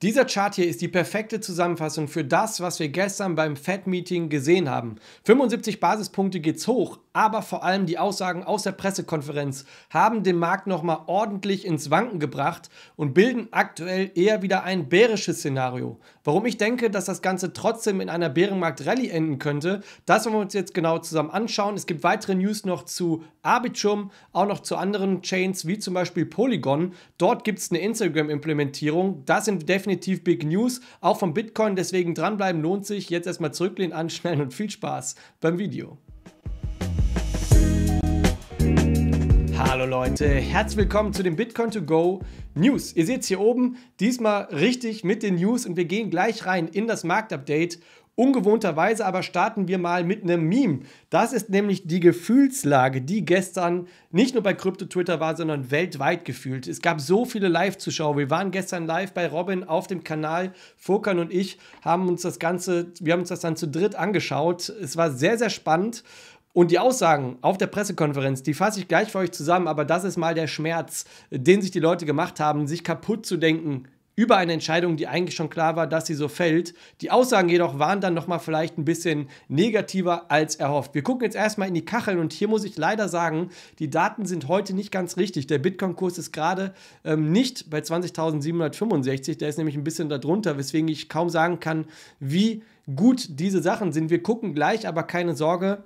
Dieser Chart hier ist die perfekte Zusammenfassung für das, was wir gestern beim Fed-Meeting gesehen haben. 75 Basispunkte geht's hoch, aber vor allem die Aussagen aus der Pressekonferenz haben den Markt nochmal ordentlich ins Wanken gebracht und bilden aktuell eher wieder ein bärisches Szenario. Warum ich denke, dass das Ganze trotzdem in einer Bärenmarkt-Rallye enden könnte, das wollen wir uns jetzt genau zusammen anschauen. Es gibt weitere News noch zu Arbitrum, auch noch zu anderen Chains wie zum Beispiel Polygon. Dort gibt es eine Instagram-Implementierung. Da sind definitiv definitiv Big News, auch vom Bitcoin. Deswegen dranbleiben lohnt sich. Jetzt erstmal zurücklehnen, anschnellen und viel Spaß beim Video. Hallo Leute, herzlich willkommen zu den Bitcoin to go News. Ihr seht es hier oben, diesmal richtig mit den News und wir gehen gleich rein in das Marktupdate Ungewohnterweise aber starten wir mal mit einem Meme. Das ist nämlich die Gefühlslage, die gestern nicht nur bei Krypto-Twitter war, sondern weltweit gefühlt. Es gab so viele Live-Zuschauer. Wir waren gestern live bei Robin auf dem Kanal. Fokan und ich haben uns das Ganze, wir haben uns das dann zu dritt angeschaut. Es war sehr, sehr spannend. Und die Aussagen auf der Pressekonferenz, die fasse ich gleich für euch zusammen, aber das ist mal der Schmerz, den sich die Leute gemacht haben, sich kaputt zu denken, über eine Entscheidung, die eigentlich schon klar war, dass sie so fällt. Die Aussagen jedoch waren dann nochmal vielleicht ein bisschen negativer als erhofft. Wir gucken jetzt erstmal in die Kacheln und hier muss ich leider sagen, die Daten sind heute nicht ganz richtig. Der Bitcoin-Kurs ist gerade ähm, nicht bei 20.765, der ist nämlich ein bisschen darunter, weswegen ich kaum sagen kann, wie gut diese Sachen sind. Wir gucken gleich, aber keine Sorge,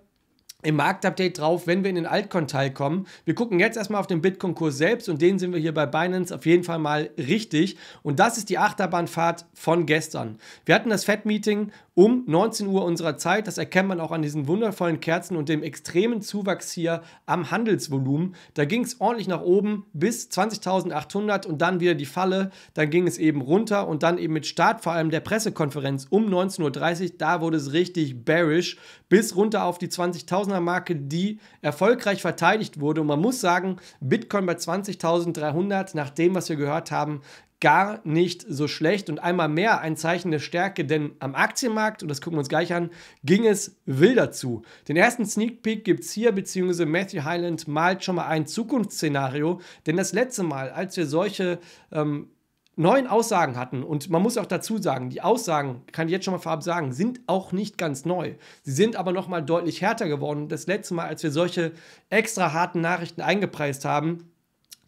im Marktupdate drauf, wenn wir in den Altcoin-Teil kommen. Wir gucken jetzt erstmal auf den Bitcoin-Kurs selbst und den sind wir hier bei Binance auf jeden Fall mal richtig. Und das ist die Achterbahnfahrt von gestern. Wir hatten das Fed-Meeting um 19 Uhr unserer Zeit. Das erkennt man auch an diesen wundervollen Kerzen und dem extremen Zuwachs hier am Handelsvolumen. Da ging es ordentlich nach oben bis 20.800 und dann wieder die Falle. Dann ging es eben runter und dann eben mit Start vor allem der Pressekonferenz um 19.30 Uhr. Da wurde es richtig bearish bis runter auf die 20.000er Marke, die erfolgreich verteidigt wurde. Und man muss sagen, Bitcoin bei 20.300, nach dem, was wir gehört haben, gar nicht so schlecht und einmal mehr ein Zeichen der Stärke, denn am Aktienmarkt, und das gucken wir uns gleich an, ging es wilder zu. Den ersten Sneak Peek gibt es hier, beziehungsweise Matthew Highland malt schon mal ein Zukunftsszenario, denn das letzte Mal, als wir solche ähm, neuen Aussagen hatten, und man muss auch dazu sagen, die Aussagen, kann ich jetzt schon mal vorab sagen, sind auch nicht ganz neu. Sie sind aber nochmal deutlich härter geworden. Das letzte Mal, als wir solche extra harten Nachrichten eingepreist haben,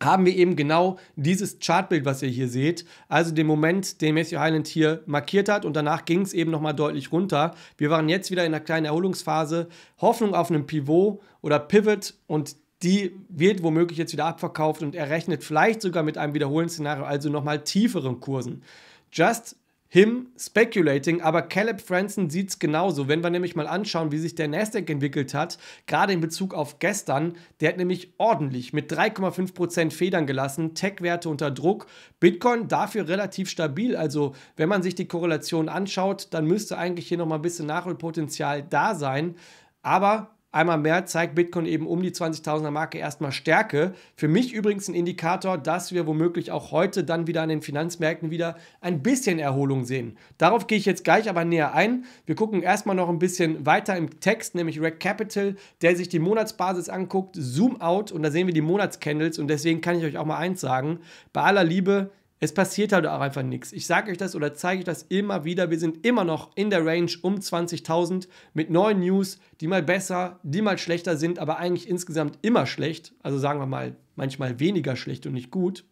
haben wir eben genau dieses Chartbild, was ihr hier seht, also den Moment, den Matthew Highland hier markiert hat und danach ging es eben nochmal deutlich runter. Wir waren jetzt wieder in einer kleinen Erholungsphase, Hoffnung auf einen Pivot oder Pivot und die wird womöglich jetzt wieder abverkauft und errechnet vielleicht sogar mit einem Wiederholungsszenario, also nochmal tieferen Kursen. Just him speculating, aber Caleb Franson sieht es genauso. Wenn wir nämlich mal anschauen, wie sich der Nasdaq entwickelt hat, gerade in Bezug auf gestern, der hat nämlich ordentlich mit 3,5% Federn gelassen, Tech-Werte unter Druck, Bitcoin dafür relativ stabil. Also wenn man sich die Korrelation anschaut, dann müsste eigentlich hier nochmal ein bisschen Nachholpotenzial da sein. Aber Einmal mehr zeigt Bitcoin eben um die 20.000er Marke erstmal Stärke. Für mich übrigens ein Indikator, dass wir womöglich auch heute dann wieder an den Finanzmärkten wieder ein bisschen Erholung sehen. Darauf gehe ich jetzt gleich aber näher ein. Wir gucken erstmal noch ein bisschen weiter im Text, nämlich Rack Capital, der sich die Monatsbasis anguckt, Zoom out und da sehen wir die Monatscandles und deswegen kann ich euch auch mal eins sagen. Bei aller Liebe, es passiert halt auch einfach nichts. Ich sage euch das oder zeige euch das immer wieder. Wir sind immer noch in der Range um 20.000 mit neuen News, die mal besser, die mal schlechter sind, aber eigentlich insgesamt immer schlecht. Also sagen wir mal manchmal weniger schlecht und nicht gut.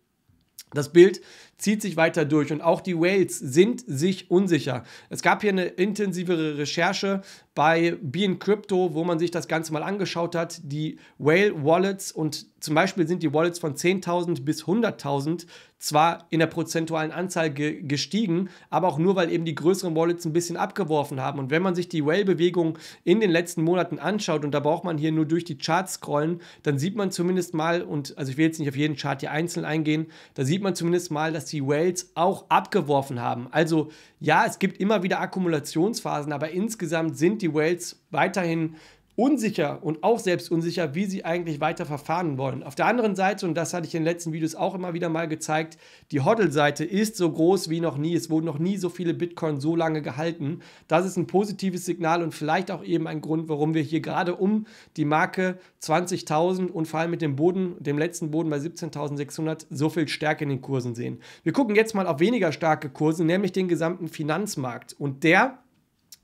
Das Bild zieht sich weiter durch und auch die Whales sind sich unsicher. Es gab hier eine intensivere Recherche bei Bean Crypto, wo man sich das Ganze mal angeschaut hat. Die Whale Wallets und zum Beispiel sind die Wallets von 10.000 bis 100.000 zwar in der prozentualen Anzahl ge gestiegen, aber auch nur, weil eben die größeren Wallets ein bisschen abgeworfen haben. Und wenn man sich die Whale-Bewegung in den letzten Monaten anschaut, und da braucht man hier nur durch die Charts scrollen, dann sieht man zumindest mal, und also ich will jetzt nicht auf jeden Chart hier einzeln eingehen, da sieht man zumindest mal, dass die die Whales auch abgeworfen haben. Also ja, es gibt immer wieder Akkumulationsphasen, aber insgesamt sind die Whales weiterhin unsicher und auch selbst unsicher, wie sie eigentlich weiter verfahren wollen. Auf der anderen Seite, und das hatte ich in den letzten Videos auch immer wieder mal gezeigt, die hoddle seite ist so groß wie noch nie. Es wurden noch nie so viele Bitcoin so lange gehalten. Das ist ein positives Signal und vielleicht auch eben ein Grund, warum wir hier gerade um die Marke 20.000 und vor allem mit dem Boden, dem letzten Boden bei 17.600 so viel Stärke in den Kursen sehen. Wir gucken jetzt mal auf weniger starke Kurse, nämlich den gesamten Finanzmarkt. Und der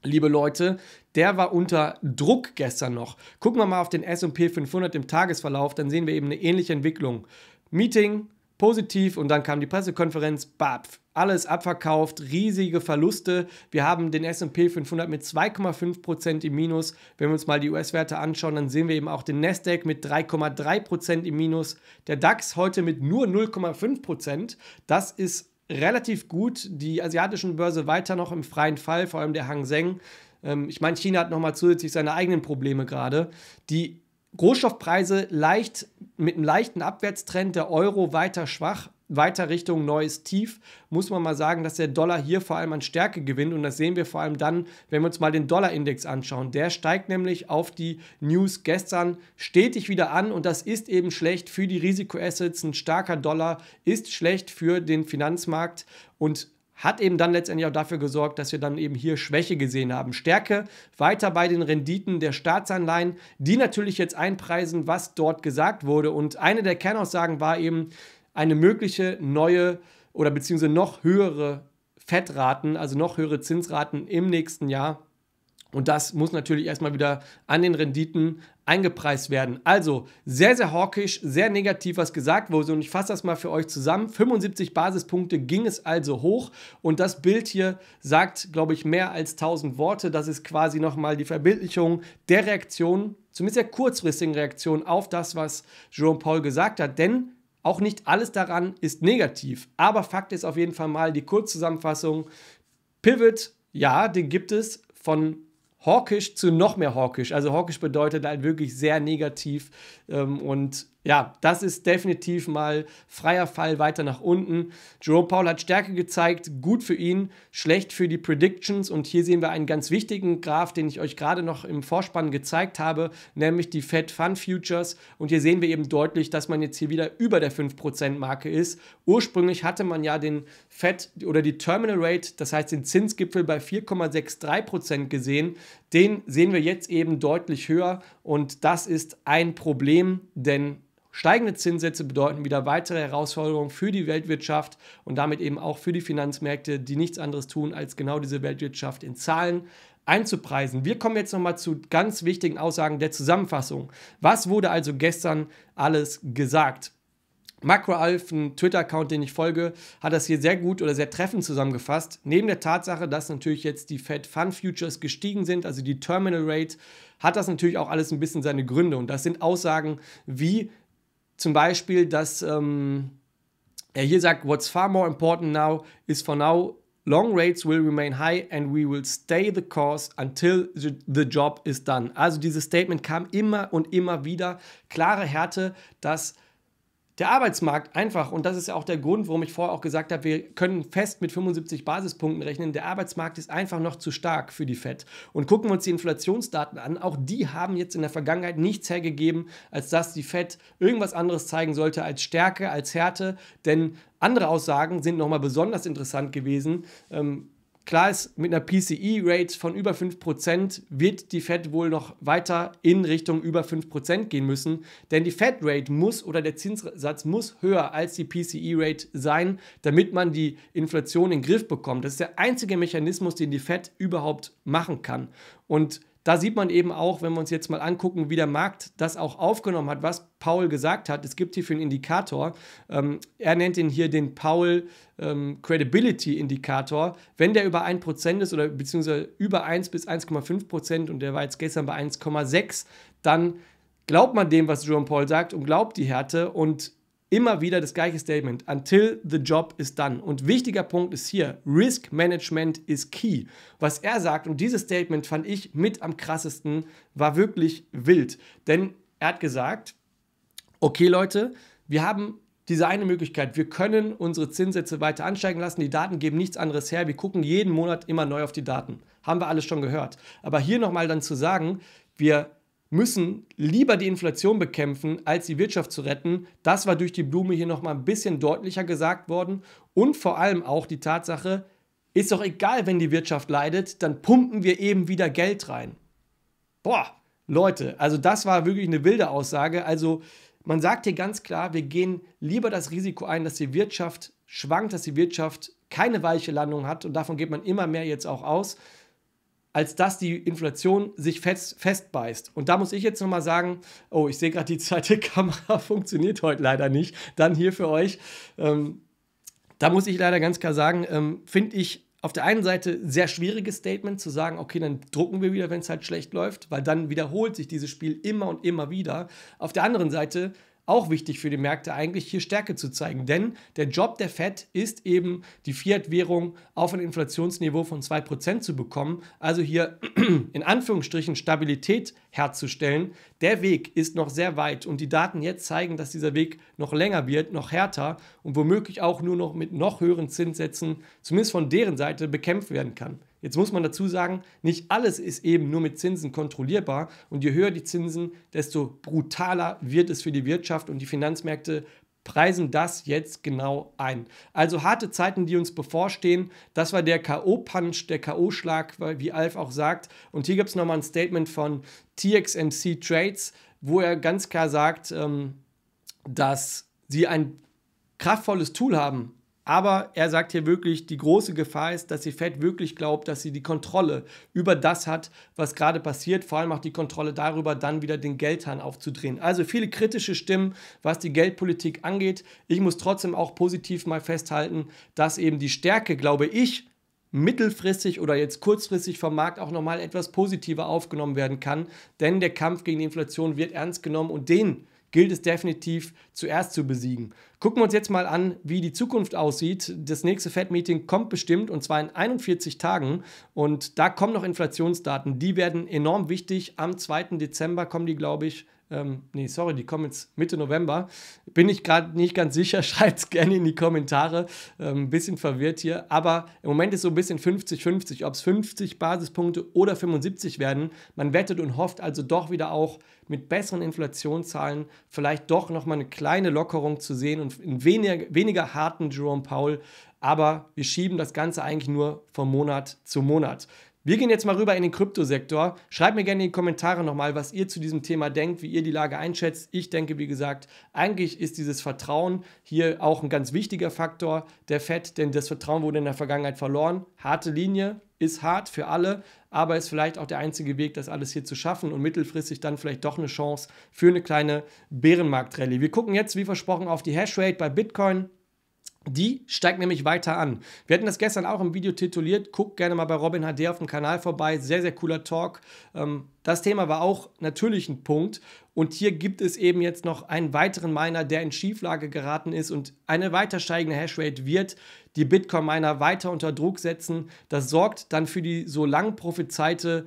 liebe Leute, der war unter Druck gestern noch. Gucken wir mal auf den SP 500 im Tagesverlauf, dann sehen wir eben eine ähnliche Entwicklung. Meeting, positiv und dann kam die Pressekonferenz, bap, alles abverkauft, riesige Verluste. Wir haben den S&P 500 mit 2,5% im Minus. Wenn wir uns mal die US-Werte anschauen, dann sehen wir eben auch den Nasdaq mit 3,3% im Minus. Der DAX heute mit nur 0,5%. Das ist relativ gut die asiatischen Börse weiter noch im freien Fall, vor allem der Hang Seng. Ähm, ich meine, China hat nochmal zusätzlich seine eigenen Probleme gerade. Die Rohstoffpreise leicht mit einem leichten Abwärtstrend, der Euro weiter schwach, weiter Richtung neues Tief, muss man mal sagen, dass der Dollar hier vor allem an Stärke gewinnt. Und das sehen wir vor allem dann, wenn wir uns mal den Dollarindex anschauen. Der steigt nämlich auf die News gestern stetig wieder an. Und das ist eben schlecht für die Risikoassets. Ein starker Dollar ist schlecht für den Finanzmarkt. Und hat eben dann letztendlich auch dafür gesorgt, dass wir dann eben hier Schwäche gesehen haben. Stärke weiter bei den Renditen der Staatsanleihen, die natürlich jetzt einpreisen, was dort gesagt wurde. Und eine der Kernaussagen war eben, eine mögliche neue oder beziehungsweise noch höhere Fettraten, also noch höhere Zinsraten im nächsten Jahr. Und das muss natürlich erstmal wieder an den Renditen eingepreist werden. Also sehr, sehr hawkisch, sehr negativ, was gesagt wurde. Und ich fasse das mal für euch zusammen. 75 Basispunkte ging es also hoch. Und das Bild hier sagt, glaube ich, mehr als 1000 Worte. Das ist quasi nochmal die Verbildlichung der Reaktion, zumindest der kurzfristigen Reaktion auf das, was Jerome Paul gesagt hat. Denn auch nicht alles daran ist negativ, aber Fakt ist auf jeden Fall mal die Kurzzusammenfassung. Pivot, ja, den gibt es von hawkisch zu noch mehr hawkisch. Also hawkisch bedeutet halt wirklich sehr negativ ähm, und ja, das ist definitiv mal freier Fall weiter nach unten. Jerome Powell hat Stärke gezeigt, gut für ihn, schlecht für die Predictions. Und hier sehen wir einen ganz wichtigen Graph, den ich euch gerade noch im Vorspann gezeigt habe, nämlich die Fed Fund Futures. Und hier sehen wir eben deutlich, dass man jetzt hier wieder über der 5%-Marke ist. Ursprünglich hatte man ja den Fed oder die Terminal Rate, das heißt den Zinsgipfel bei 4,63% gesehen. Den sehen wir jetzt eben deutlich höher. Und das ist ein Problem, denn Steigende Zinssätze bedeuten wieder weitere Herausforderungen für die Weltwirtschaft und damit eben auch für die Finanzmärkte, die nichts anderes tun, als genau diese Weltwirtschaft in Zahlen einzupreisen. Wir kommen jetzt nochmal zu ganz wichtigen Aussagen der Zusammenfassung. Was wurde also gestern alles gesagt? MacroAlf, ein Twitter-Account, den ich folge, hat das hier sehr gut oder sehr treffend zusammengefasst. Neben der Tatsache, dass natürlich jetzt die Fed Fund Futures gestiegen sind, also die Terminal Rate, hat das natürlich auch alles ein bisschen seine Gründe. Und das sind Aussagen wie, zum Beispiel, dass ähm, er hier sagt, what's far more important now is for now long rates will remain high and we will stay the course until the job is done. Also dieses Statement kam immer und immer wieder. Klare Härte, dass der Arbeitsmarkt einfach, und das ist ja auch der Grund, warum ich vorher auch gesagt habe, wir können fest mit 75 Basispunkten rechnen, der Arbeitsmarkt ist einfach noch zu stark für die FED. Und gucken wir uns die Inflationsdaten an, auch die haben jetzt in der Vergangenheit nichts hergegeben, als dass die FED irgendwas anderes zeigen sollte als Stärke, als Härte, denn andere Aussagen sind nochmal besonders interessant gewesen. Ähm, Klar ist, mit einer PCE-Rate von über 5% wird die Fed wohl noch weiter in Richtung über 5% gehen müssen, denn die Fed-Rate muss oder der Zinssatz muss höher als die PCE-Rate sein, damit man die Inflation in den Griff bekommt. Das ist der einzige Mechanismus, den die Fed überhaupt machen kann. Und da sieht man eben auch, wenn wir uns jetzt mal angucken, wie der Markt das auch aufgenommen hat, was Paul gesagt hat. Es gibt hier für einen Indikator. Ähm, er nennt ihn hier den Paul ähm, Credibility Indikator. Wenn der über 1% ist oder beziehungsweise über 1 bis 1,5% und der war jetzt gestern bei 1,6, dann glaubt man dem, was Jerome Paul sagt und glaubt die Härte und immer wieder das gleiche Statement. Until the job is done. Und wichtiger Punkt ist hier, Risk Management is key. Was er sagt, und dieses Statement fand ich mit am krassesten, war wirklich wild. Denn er hat gesagt, okay Leute, wir haben diese eine Möglichkeit. Wir können unsere Zinssätze weiter ansteigen lassen. Die Daten geben nichts anderes her. Wir gucken jeden Monat immer neu auf die Daten. Haben wir alles schon gehört. Aber hier nochmal dann zu sagen, wir müssen lieber die Inflation bekämpfen, als die Wirtschaft zu retten. Das war durch die Blume hier nochmal ein bisschen deutlicher gesagt worden. Und vor allem auch die Tatsache, ist doch egal, wenn die Wirtschaft leidet, dann pumpen wir eben wieder Geld rein. Boah, Leute, also das war wirklich eine wilde Aussage. Also man sagt hier ganz klar, wir gehen lieber das Risiko ein, dass die Wirtschaft schwankt, dass die Wirtschaft keine weiche Landung hat. Und davon geht man immer mehr jetzt auch aus als dass die Inflation sich fest, festbeißt. Und da muss ich jetzt nochmal sagen, oh, ich sehe gerade, die zweite Kamera funktioniert heute leider nicht. Dann hier für euch. Ähm, da muss ich leider ganz klar sagen, ähm, finde ich auf der einen Seite sehr schwieriges Statement zu sagen, okay, dann drucken wir wieder, wenn es halt schlecht läuft, weil dann wiederholt sich dieses Spiel immer und immer wieder. Auf der anderen Seite auch wichtig für die Märkte eigentlich, hier Stärke zu zeigen. Denn der Job der FED ist eben, die Fiat-Währung auf ein Inflationsniveau von 2% zu bekommen, also hier in Anführungsstrichen Stabilität herzustellen. Der Weg ist noch sehr weit und die Daten jetzt zeigen, dass dieser Weg noch länger wird, noch härter und womöglich auch nur noch mit noch höheren Zinssätzen, zumindest von deren Seite, bekämpft werden kann. Jetzt muss man dazu sagen, nicht alles ist eben nur mit Zinsen kontrollierbar und je höher die Zinsen, desto brutaler wird es für die Wirtschaft und die Finanzmärkte preisen das jetzt genau ein. Also harte Zeiten, die uns bevorstehen. Das war der K.O.-Punch, der K.O.-Schlag, wie Alf auch sagt. Und hier gibt es nochmal ein Statement von TXMC Trades, wo er ganz klar sagt, ähm, dass sie ein kraftvolles Tool haben aber er sagt hier wirklich, die große Gefahr ist, dass die Fed wirklich glaubt, dass sie die Kontrolle über das hat, was gerade passiert. Vor allem auch die Kontrolle darüber, dann wieder den Geldhahn aufzudrehen. Also viele kritische Stimmen, was die Geldpolitik angeht. Ich muss trotzdem auch positiv mal festhalten, dass eben die Stärke, glaube ich, mittelfristig oder jetzt kurzfristig vom Markt auch nochmal etwas positiver aufgenommen werden kann. Denn der Kampf gegen die Inflation wird ernst genommen und den gilt es definitiv zuerst zu besiegen. Gucken wir uns jetzt mal an, wie die Zukunft aussieht. Das nächste Fed-Meeting kommt bestimmt und zwar in 41 Tagen und da kommen noch Inflationsdaten. Die werden enorm wichtig. Am 2. Dezember kommen die, glaube ich, ähm, nee, sorry, die kommen jetzt Mitte November. Bin ich gerade nicht ganz sicher, schreibt es gerne in die Kommentare. Ein ähm, bisschen verwirrt hier, aber im Moment ist so ein bisschen 50-50, ob es 50 Basispunkte oder 75 werden. Man wettet und hofft also doch wieder auch mit besseren Inflationszahlen vielleicht doch nochmal eine kleine Lockerung zu sehen und einen weniger, weniger harten Jerome Powell. Aber wir schieben das Ganze eigentlich nur von Monat zu Monat. Wir gehen jetzt mal rüber in den Kryptosektor. Schreibt mir gerne in die Kommentare nochmal, was ihr zu diesem Thema denkt, wie ihr die Lage einschätzt. Ich denke, wie gesagt, eigentlich ist dieses Vertrauen hier auch ein ganz wichtiger Faktor der FED, denn das Vertrauen wurde in der Vergangenheit verloren. Harte Linie ist hart für alle, aber ist vielleicht auch der einzige Weg, das alles hier zu schaffen und mittelfristig dann vielleicht doch eine Chance für eine kleine Bärenmarktrallye. Wir gucken jetzt, wie versprochen, auf die Hashrate bei Bitcoin. Die steigt nämlich weiter an. Wir hatten das gestern auch im Video tituliert. Guckt gerne mal bei Robin HD auf dem Kanal vorbei. Sehr, sehr cooler Talk. Ähm, das Thema war auch natürlich ein Punkt. Und hier gibt es eben jetzt noch einen weiteren Miner, der in Schieflage geraten ist. Und eine weiter steigende Hashrate wird die Bitcoin-Miner weiter unter Druck setzen. Das sorgt dann für die so lang prophezeite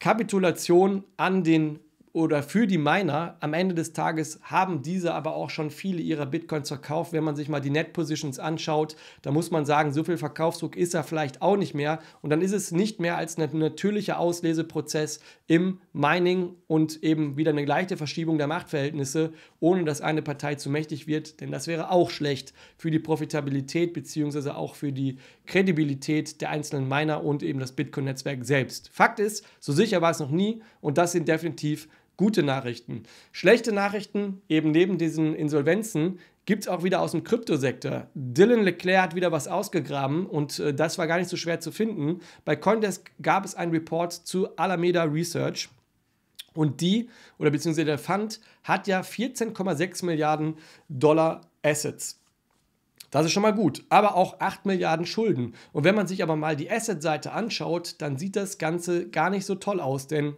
Kapitulation an den oder für die Miner. Am Ende des Tages haben diese aber auch schon viele ihrer Bitcoins verkauft. Wenn man sich mal die Net Positions anschaut, da muss man sagen, so viel Verkaufsdruck ist da vielleicht auch nicht mehr. Und dann ist es nicht mehr als ein natürlicher Ausleseprozess im Mining und eben wieder eine leichte Verschiebung der Machtverhältnisse, ohne dass eine Partei zu mächtig wird. Denn das wäre auch schlecht für die Profitabilität beziehungsweise auch für die Kredibilität der einzelnen Miner und eben das Bitcoin-Netzwerk selbst. Fakt ist, so sicher war es noch nie und das sind definitiv gute Nachrichten. Schlechte Nachrichten, eben neben diesen Insolvenzen, gibt es auch wieder aus dem Kryptosektor. Dylan Leclerc hat wieder was ausgegraben und äh, das war gar nicht so schwer zu finden. Bei Coindesk gab es einen Report zu Alameda Research. Und die, oder beziehungsweise der Fund, hat ja 14,6 Milliarden Dollar Assets. Das ist schon mal gut, aber auch 8 Milliarden Schulden. Und wenn man sich aber mal die Asset-Seite anschaut, dann sieht das Ganze gar nicht so toll aus, denn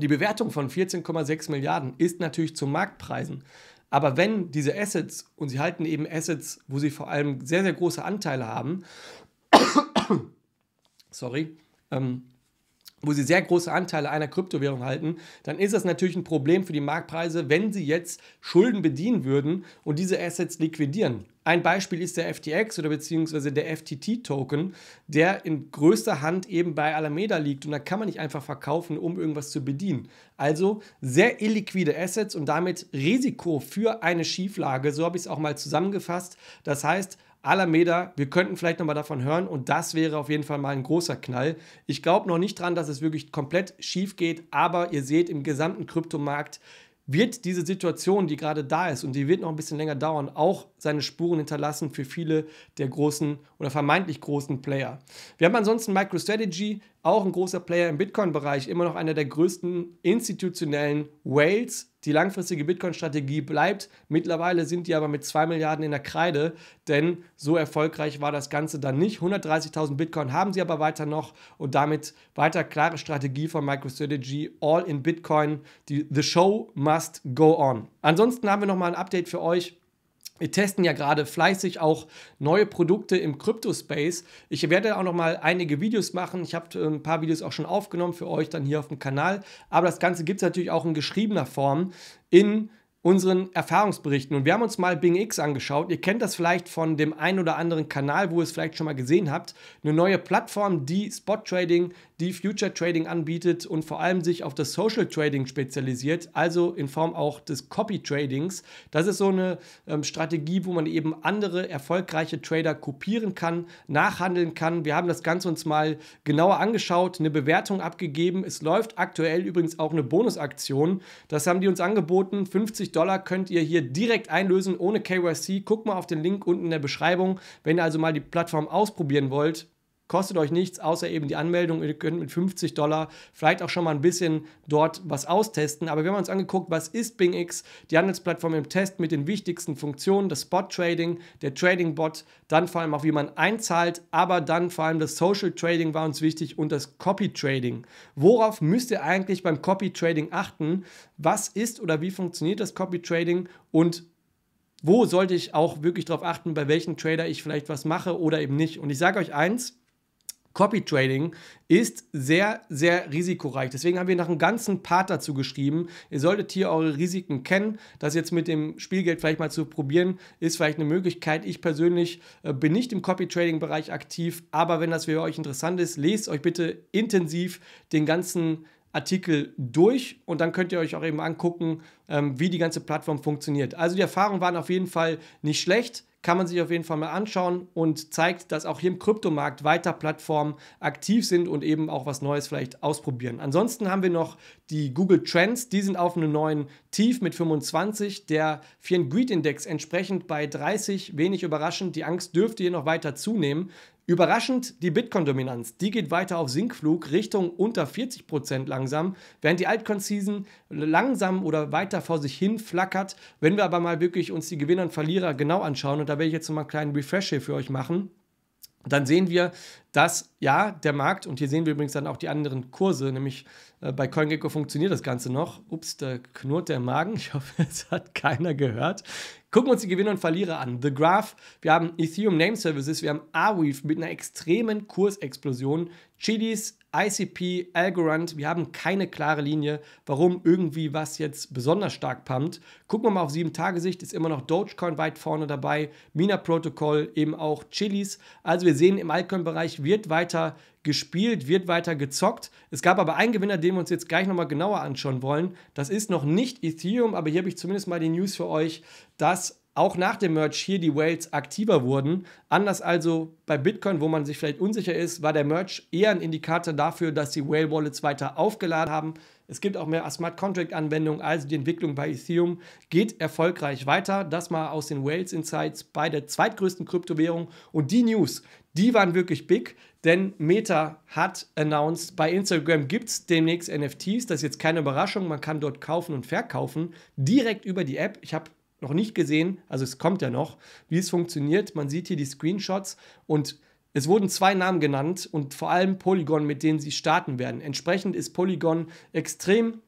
die Bewertung von 14,6 Milliarden ist natürlich zu Marktpreisen. Aber wenn diese Assets, und sie halten eben Assets, wo sie vor allem sehr, sehr große Anteile haben, sorry, ähm, wo sie sehr große Anteile einer Kryptowährung halten, dann ist das natürlich ein Problem für die Marktpreise, wenn sie jetzt Schulden bedienen würden und diese Assets liquidieren. Ein Beispiel ist der FTX oder beziehungsweise der FTT-Token, der in größter Hand eben bei Alameda liegt und da kann man nicht einfach verkaufen, um irgendwas zu bedienen. Also sehr illiquide Assets und damit Risiko für eine Schieflage. So habe ich es auch mal zusammengefasst. Das heißt, Alameda, wir könnten vielleicht nochmal davon hören und das wäre auf jeden Fall mal ein großer Knall. Ich glaube noch nicht dran, dass es wirklich komplett schief geht, aber ihr seht im gesamten Kryptomarkt wird diese Situation, die gerade da ist und die wird noch ein bisschen länger dauern, auch seine Spuren hinterlassen für viele der großen oder vermeintlich großen Player. Wir haben ansonsten MicroStrategy, auch ein großer Player im Bitcoin-Bereich, immer noch einer der größten institutionellen Whales die langfristige Bitcoin-Strategie bleibt. Mittlerweile sind die aber mit 2 Milliarden in der Kreide, denn so erfolgreich war das Ganze dann nicht. 130.000 Bitcoin haben sie aber weiter noch und damit weiter klare Strategie von MicroStrategy, all in Bitcoin, die, the show must go on. Ansonsten haben wir nochmal ein Update für euch wir testen ja gerade fleißig auch neue Produkte im Crypto-Space. Ich werde auch noch mal einige Videos machen. Ich habe äh, ein paar Videos auch schon aufgenommen für euch dann hier auf dem Kanal. Aber das Ganze gibt es natürlich auch in geschriebener Form in unseren Erfahrungsberichten. Und wir haben uns mal Bing X angeschaut. Ihr kennt das vielleicht von dem einen oder anderen Kanal, wo ihr es vielleicht schon mal gesehen habt. Eine neue Plattform, die Spot Trading, die Future Trading anbietet und vor allem sich auf das Social Trading spezialisiert, also in Form auch des Copy Tradings. Das ist so eine ähm, Strategie, wo man eben andere erfolgreiche Trader kopieren kann, nachhandeln kann. Wir haben das Ganze uns mal genauer angeschaut, eine Bewertung abgegeben. Es läuft aktuell übrigens auch eine Bonusaktion. Das haben die uns angeboten, 50 Dollar könnt ihr hier direkt einlösen ohne KYC. Guckt mal auf den Link unten in der Beschreibung. Wenn ihr also mal die Plattform ausprobieren wollt, Kostet euch nichts, außer eben die Anmeldung. Ihr könnt mit 50 Dollar vielleicht auch schon mal ein bisschen dort was austesten. Aber wir haben uns angeguckt, was ist BingX, die Handelsplattform im Test mit den wichtigsten Funktionen, das Spot-Trading, der Trading-Bot, dann vor allem auch, wie man einzahlt, aber dann vor allem das Social-Trading war uns wichtig und das Copy-Trading. Worauf müsst ihr eigentlich beim Copy-Trading achten? Was ist oder wie funktioniert das Copy-Trading und wo sollte ich auch wirklich darauf achten, bei welchem Trader ich vielleicht was mache oder eben nicht. Und ich sage euch eins, Copy Trading ist sehr, sehr risikoreich. Deswegen haben wir noch einen ganzen Part dazu geschrieben. Ihr solltet hier eure Risiken kennen. Das jetzt mit dem Spielgeld vielleicht mal zu probieren, ist vielleicht eine Möglichkeit. Ich persönlich äh, bin nicht im Copy Trading Bereich aktiv, aber wenn das für euch interessant ist, lest euch bitte intensiv den ganzen Artikel durch und dann könnt ihr euch auch eben angucken, ähm, wie die ganze Plattform funktioniert. Also die Erfahrungen waren auf jeden Fall nicht schlecht kann man sich auf jeden Fall mal anschauen und zeigt, dass auch hier im Kryptomarkt weiter Plattformen aktiv sind und eben auch was Neues vielleicht ausprobieren. Ansonsten haben wir noch die Google Trends, die sind auf einem neuen Tief mit 25, der Fear and Greed Index entsprechend bei 30, wenig überraschend. Die Angst dürfte hier noch weiter zunehmen. Überraschend die Bitcoin-Dominanz, die geht weiter auf Sinkflug Richtung unter 40% langsam, während die Altcoin-Season langsam oder weiter vor sich hin flackert. Wenn wir aber mal wirklich uns die Gewinner und Verlierer genau anschauen, und da werde ich jetzt nochmal einen kleinen Refresh hier für euch machen, dann sehen wir, dass ja, der Markt, und hier sehen wir übrigens dann auch die anderen Kurse, nämlich äh, bei CoinGecko funktioniert das Ganze noch. Ups, da knurrt der Magen. Ich hoffe, es hat keiner gehört. Gucken wir uns die Gewinner und Verlierer an. The Graph, wir haben Ethereum Name Services, wir haben Arweave mit einer extremen Kursexplosion, Chilis, ICP, Algorand, wir haben keine klare Linie, warum irgendwie was jetzt besonders stark pumpt. Gucken wir mal auf 7-Tage-Sicht, ist immer noch Dogecoin weit vorne dabei, Mina Protocol, eben auch Chilis. Also wir sehen, im Altcoin-Bereich wird weiter gespielt, wird weiter gezockt. Es gab aber einen Gewinner, den wir uns jetzt gleich nochmal genauer anschauen wollen. Das ist noch nicht Ethereum, aber hier habe ich zumindest mal die News für euch, dass auch nach dem Merge hier die Whales aktiver wurden. Anders also bei Bitcoin, wo man sich vielleicht unsicher ist, war der Merge eher ein Indikator dafür, dass die Whale Wallets weiter aufgeladen haben. Es gibt auch mehr Smart Contract Anwendungen, also die Entwicklung bei Ethereum geht erfolgreich weiter. Das mal aus den Whales Insights bei der zweitgrößten Kryptowährung und die News, die waren wirklich big, denn Meta hat announced, bei Instagram gibt es demnächst NFTs. Das ist jetzt keine Überraschung, man kann dort kaufen und verkaufen, direkt über die App. Ich habe noch nicht gesehen, also es kommt ja noch, wie es funktioniert. Man sieht hier die Screenshots und es wurden zwei Namen genannt und vor allem Polygon, mit denen sie starten werden. Entsprechend ist Polygon extrem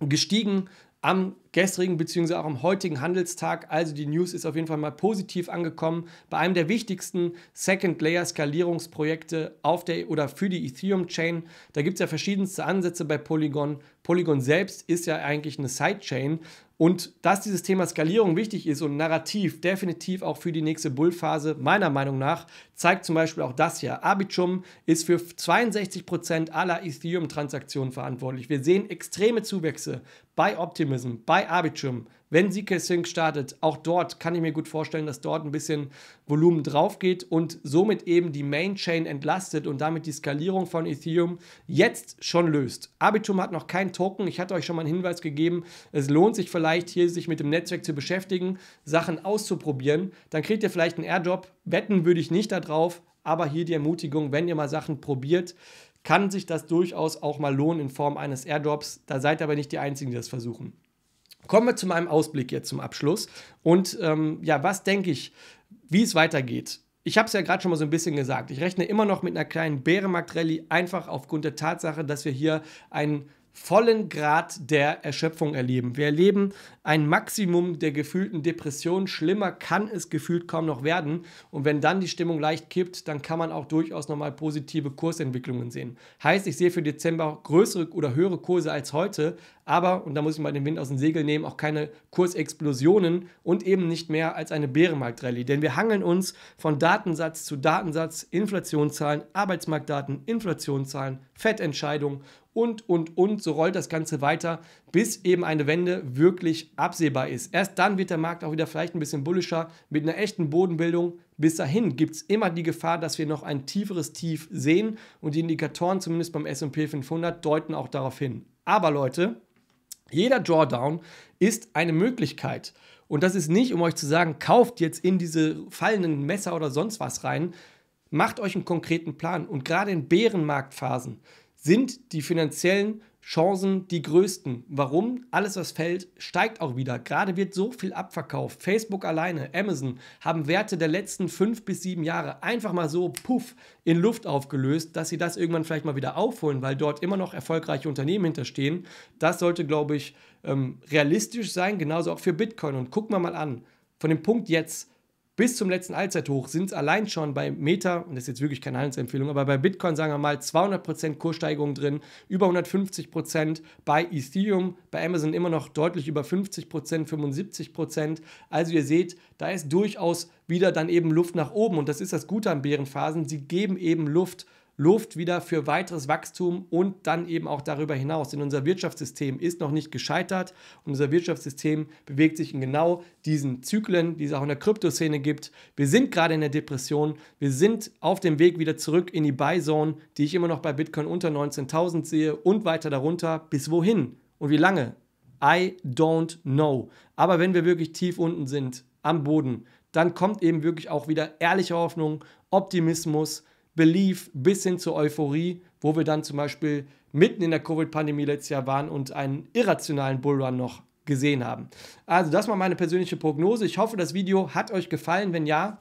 gestiegen am gestrigen bzw. auch am heutigen Handelstag. Also die News ist auf jeden Fall mal positiv angekommen bei einem der wichtigsten Second Layer Skalierungsprojekte auf der oder für die Ethereum Chain. Da gibt es ja verschiedenste Ansätze bei Polygon. Polygon selbst ist ja eigentlich eine Sidechain und dass dieses Thema Skalierung wichtig ist und Narrativ definitiv auch für die nächste Bullphase meiner Meinung nach zeigt zum Beispiel auch das hier. Arbitrum ist für 62% aller Ethereum-Transaktionen verantwortlich. Wir sehen extreme Zuwächse bei Optimism, bei Arbitrum. Wenn ZK-Sync startet, auch dort kann ich mir gut vorstellen, dass dort ein bisschen Volumen drauf geht und somit eben die Main-Chain entlastet und damit die Skalierung von Ethereum jetzt schon löst. Arbitrum hat noch kein Token. Ich hatte euch schon mal einen Hinweis gegeben. Es lohnt sich vielleicht hier, sich mit dem Netzwerk zu beschäftigen, Sachen auszuprobieren. Dann kriegt ihr vielleicht einen Airdrop. Wetten würde ich nicht darauf drauf, aber hier die Ermutigung, wenn ihr mal Sachen probiert, kann sich das durchaus auch mal lohnen in Form eines Airdrops. Da seid aber nicht die Einzigen, die das versuchen. Kommen wir zu meinem Ausblick jetzt zum Abschluss. Und ähm, ja, was denke ich, wie es weitergeht? Ich habe es ja gerade schon mal so ein bisschen gesagt. Ich rechne immer noch mit einer kleinen Bärenmarkt-Rallye, einfach aufgrund der Tatsache, dass wir hier einen vollen Grad der Erschöpfung erleben. Wir erleben ein Maximum der gefühlten Depression. Schlimmer kann es gefühlt kaum noch werden. Und wenn dann die Stimmung leicht kippt, dann kann man auch durchaus nochmal positive Kursentwicklungen sehen. Heißt, ich sehe für Dezember größere oder höhere Kurse als heute, aber, und da muss ich mal den Wind aus dem Segel nehmen, auch keine Kursexplosionen und eben nicht mehr als eine Bärenmarktrallye. Denn wir hangeln uns von Datensatz zu Datensatz, Inflationszahlen, Arbeitsmarktdaten, Inflationszahlen, Fettentscheidungen und, und, und. So rollt das Ganze weiter, bis eben eine Wende wirklich absehbar ist. Erst dann wird der Markt auch wieder vielleicht ein bisschen bullischer mit einer echten Bodenbildung. Bis dahin gibt es immer die Gefahr, dass wir noch ein tieferes Tief sehen und die Indikatoren zumindest beim SP 500 deuten auch darauf hin. Aber Leute, jeder Drawdown ist eine Möglichkeit. Und das ist nicht, um euch zu sagen, kauft jetzt in diese fallenden Messer oder sonst was rein. Macht euch einen konkreten Plan. Und gerade in Bärenmarktphasen sind die finanziellen Chancen die größten. Warum? Alles, was fällt, steigt auch wieder. Gerade wird so viel abverkauft. Facebook alleine, Amazon haben Werte der letzten fünf bis sieben Jahre einfach mal so puff in Luft aufgelöst, dass sie das irgendwann vielleicht mal wieder aufholen, weil dort immer noch erfolgreiche Unternehmen hinterstehen. Das sollte, glaube ich, ähm, realistisch sein, genauso auch für Bitcoin. Und gucken wir mal an, von dem Punkt jetzt bis zum letzten Allzeithoch sind es allein schon bei Meta, und das ist jetzt wirklich keine Handelsempfehlung, aber bei Bitcoin sagen wir mal 200% Kurssteigerung drin, über 150% bei Ethereum, bei Amazon immer noch deutlich über 50%, 75%. Also ihr seht, da ist durchaus wieder dann eben Luft nach oben und das ist das Gute an Bärenphasen, sie geben eben Luft nach Luft wieder für weiteres Wachstum und dann eben auch darüber hinaus. Denn unser Wirtschaftssystem ist noch nicht gescheitert und unser Wirtschaftssystem bewegt sich in genau diesen Zyklen, die es auch in der Kryptoszene gibt. Wir sind gerade in der Depression, wir sind auf dem Weg wieder zurück in die Buy-Zone, die ich immer noch bei Bitcoin unter 19.000 sehe und weiter darunter. Bis wohin und wie lange? I don't know. Aber wenn wir wirklich tief unten sind, am Boden, dann kommt eben wirklich auch wieder ehrliche Hoffnung, Optimismus, Belief bis hin zur Euphorie, wo wir dann zum Beispiel mitten in der Covid-Pandemie letztes Jahr waren und einen irrationalen Bullrun noch gesehen haben. Also das war meine persönliche Prognose. Ich hoffe, das Video hat euch gefallen. Wenn ja,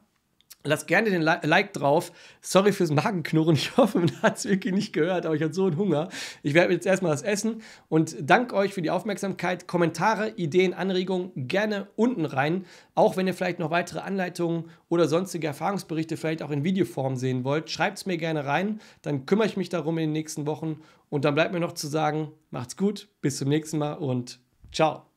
Lasst gerne den Like drauf. Sorry fürs Magenknurren. Ich hoffe, man hat es wirklich nicht gehört, aber ich hatte so einen Hunger. Ich werde jetzt erstmal was essen und danke euch für die Aufmerksamkeit. Kommentare, Ideen, Anregungen gerne unten rein. Auch wenn ihr vielleicht noch weitere Anleitungen oder sonstige Erfahrungsberichte vielleicht auch in Videoform sehen wollt, schreibt es mir gerne rein. Dann kümmere ich mich darum in den nächsten Wochen. Und dann bleibt mir noch zu sagen, macht's gut, bis zum nächsten Mal und ciao.